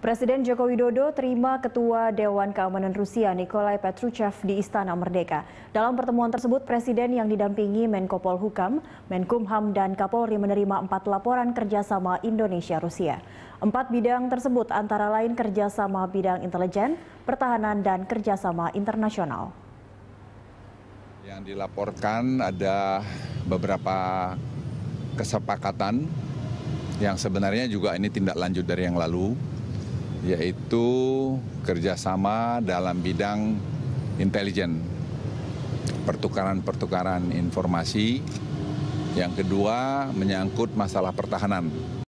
Presiden Joko Widodo terima Ketua Dewan Keamanan Rusia Nikolai Petrushev di Istana Merdeka. Dalam pertemuan tersebut, Presiden yang didampingi Menko Polhukam, Menkumham, dan Kapolri menerima empat laporan kerjasama Indonesia-Rusia. Empat bidang tersebut antara lain kerjasama bidang intelijen, pertahanan, dan kerjasama internasional. Yang dilaporkan ada beberapa kesepakatan yang sebenarnya juga ini tindak lanjut dari yang lalu yaitu kerjasama dalam bidang intelijen, pertukaran-pertukaran informasi. Yang kedua menyangkut masalah pertahanan.